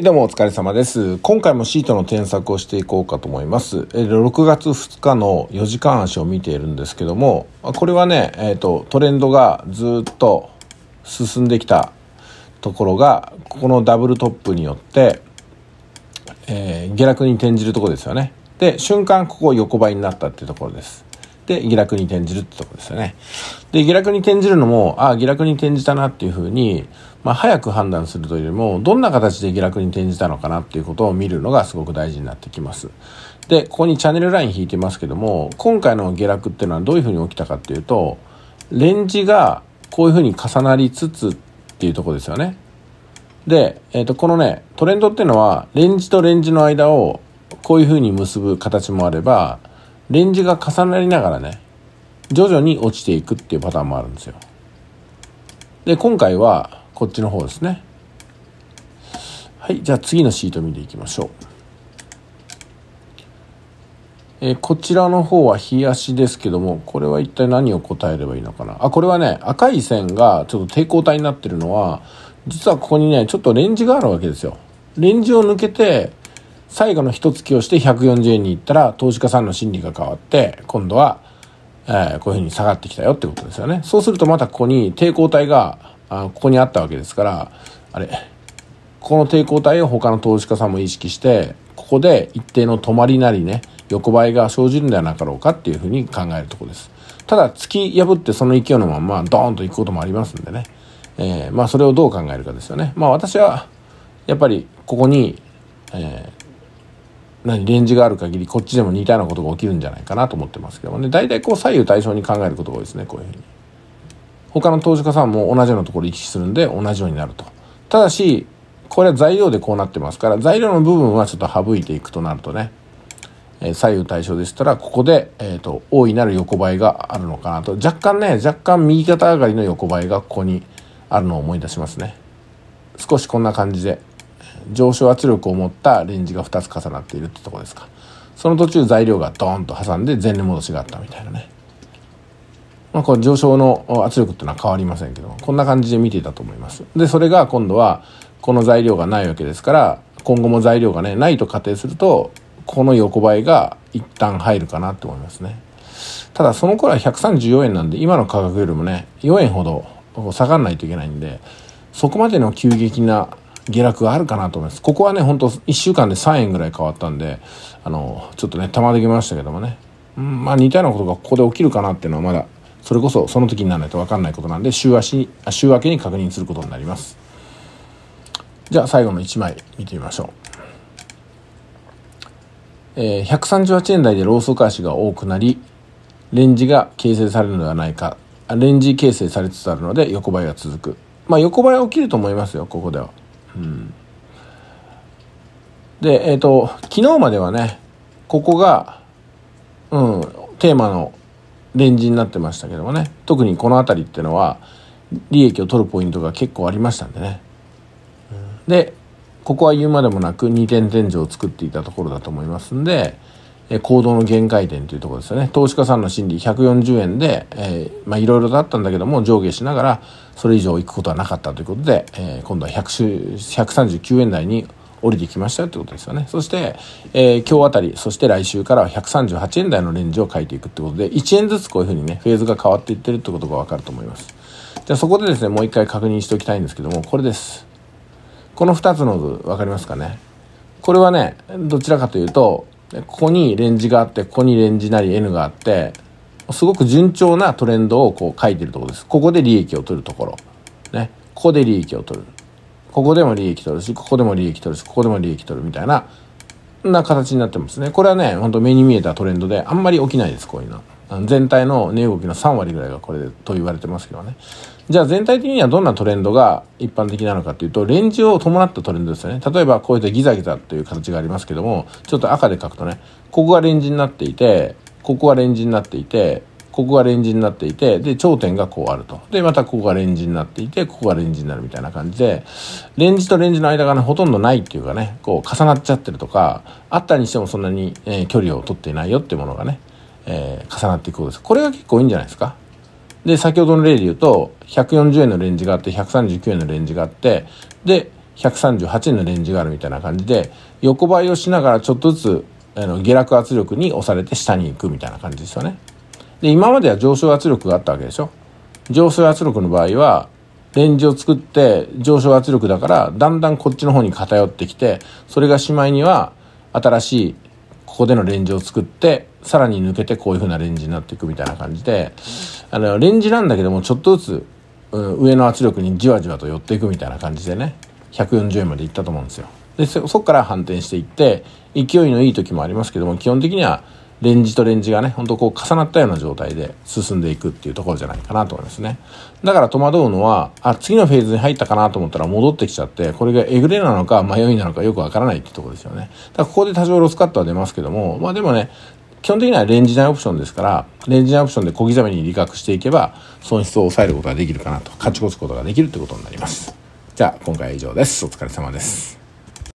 どうもお疲れ様です。今回もシートの添削をしていこうかと思います。6月2日の4時間足を見ているんですけども、これはね、えー、と、トレンドがずっと進んできたところが、ここのダブルトップによって、えー、下落に転じるところですよね。で、瞬間ここ横ばいになったっていうところです。って下落に転じるってとこですよね。で、下落に転じるのも、ああ、下落に転じたなっていうふうに、まあ、早く判断するというよりも、どんな形で下落に転じたのかなっていうことを見るのがすごく大事になってきます。で、ここにチャンネルライン引いてますけども、今回の下落っていうのはどういうふうに起きたかっていうと、レンジがこういうふうに重なりつつっていうとこですよね。で、えっ、ー、と、このね、トレンドっていうのは、レンジとレンジの間をこういうふうに結ぶ形もあれば、レンジが重なりながらね、徐々に落ちていくっていうパターンもあるんですよ。で、今回はこっちの方ですね。はい、じゃあ次のシート見ていきましょう。えこちらの方は冷やしですけども、これは一体何を答えればいいのかな。あ、これはね、赤い線がちょっと抵抗体になってるのは、実はここにね、ちょっとレンジがあるわけですよ。レンジを抜けて、最後の一月をして140円に行ったら投資家さんの心理が変わって今度は、えー、こういうふうに下がってきたよってことですよねそうするとまたここに抵抗体があここにあったわけですからあれこの抵抗体を他の投資家さんも意識してここで一定の止まりなりね横ばいが生じるんではなかろうかっていうふうに考えるとこですただ突き破ってその勢いのままドーンといくこともありますんでね、えー、まあそれをどう考えるかですよねまあ私はやっぱりここに、えー何レンジがある限りこっちでも似たようなことが起きるんじゃないかなと思ってますけどもね大体こう左右対称に考えることが多いですねこういうふうに他の投資家さんも同じようなところ行き来するんで同じようになるとただしこれは材料でこうなってますから材料の部分はちょっと省いていくとなるとね左右対称でしたらここで、えーと、と大いなる横ばいがあるのかなと若干ね若干右肩上がりの横ばいがここにあるのを思い出しますね少しこんな感じで上昇圧力を持ったレンジが2つ重なっているってとこですかその途中材料がドーンと挟んで前年戻しがあったみたいなねまあ、これ上昇の圧力っていうのは変わりませんけどこんな感じで見ていたと思いますでそれが今度はこの材料がないわけですから今後も材料がねないと仮定するとこの横ばいが一旦入るかなと思いますねただその頃は134円なんで今の価格よりもね4円ほど下がらないといけないんでそこまでの急激な下落があるかなと思います。ここはね、ほんと1週間で3円ぐらい変わったんで、あの、ちょっとね、たまできましたけどもね。うん、まあ似たようなことがここで起きるかなっていうのはまだ、それこそその時にならないと分かんないことなんで、週足、週明けに確認することになります。じゃあ最後の1枚見てみましょう。えー、138円台でローソク足が多くなり、レンジが形成されるのではないか、レンジ形成されつつあるので横ばいが続く。まあ横ばい起きると思いますよ、ここでは。でえっ、ー、と昨日まではねここが、うん、テーマのレンジになってましたけどもね特にこの辺りっていうのは利益を取るポイントが結構ありましたんでね、でここは言うまでもなく2点天井を作っていたところだと思いますんでえ行動の限界点というところですよね投資家さんの心理140円で、えー、まあいろいろだったんだけども上下しながらそれ以上行くことはなかったということで、えー、今度は139円台に降りてきましたということですよねそして、えー、今日あたりそして来週からは138円台のレンジを書いていくということで1円ずつこういうふうにねフェーズが変わっていってるってことがわかると思いますじゃあそこでですねもう一回確認しておきたいんですけどもこれですこの2つの図分かりますかねこれはねどちらかというとでここにレンジがあってここにレンジなり N があってすごく順調なトレンドをこう書いてるところですここで利益を取るところねここで利益を取るここでも利益取るしここでも利益取るしここでも利益取るみたいなな形になってますねこれはねほんと目に見えたトレンドであんまり起きないですこういうの全体の値動きの3割ぐらいがこれと言われてますけどねじゃあ全体的にはどんなトレンドが一般的なのかっていうと、レンジを伴ったトレンドですよね。例えばこういったギザギザという形がありますけども、ちょっと赤で書くとね、ここがレンジになっていて、ここがレンジになっていて、ここがレンジになっていて、で、頂点がこうあると。で、またここがレンジになっていて、ここがレンジになるみたいな感じで、レンジとレンジの間がね、ほとんどないっていうかね、こう重なっちゃってるとか、あったにしてもそんなに、えー、距離を取っていないよっていうものがね、えー、重なっていくことです。これが結構いいんじゃないですか。で、先ほどの例で言うと、140円のレンジがあって、139円のレンジがあって、で、138円のレンジがあるみたいな感じで、横ばいをしながらちょっとずつ、あの、下落圧力に押されて下に行くみたいな感じですよね。で、今までは上昇圧力があったわけでしょ。上昇圧力の場合は、レンジを作って上昇圧力だからだんだんこっちの方に偏ってきてそれがしまいには新しいここでのレンジを作ってさらに抜けてこういう風なレンジになっていくみたいな感じで、あの、レンジなんだけども、ちょっとずつ、上の圧力にじわじわと寄っていくみたいな感じでね、140円までいったと思うんですよ。で、そこから反転していって、勢いのいい時もありますけども、基本的には、レンジとレンジがね、ほんとこう重なったような状態で進んでいくっていうところじゃないかなと思いますね。だから戸惑うのは、あ、次のフェーズに入ったかなと思ったら戻ってきちゃって、これがえぐれなのか迷いなのかよくわからないってところですよね。だからここで多少ロスカットは出ますけども、まあでもね、基本的にはレンジ内オプションですからレンジ内オプションで小刻みに利確していけば損失を抑えることができるかなと勝ち越すことができるってことになりますじゃあ今回は以上ですお疲れ様です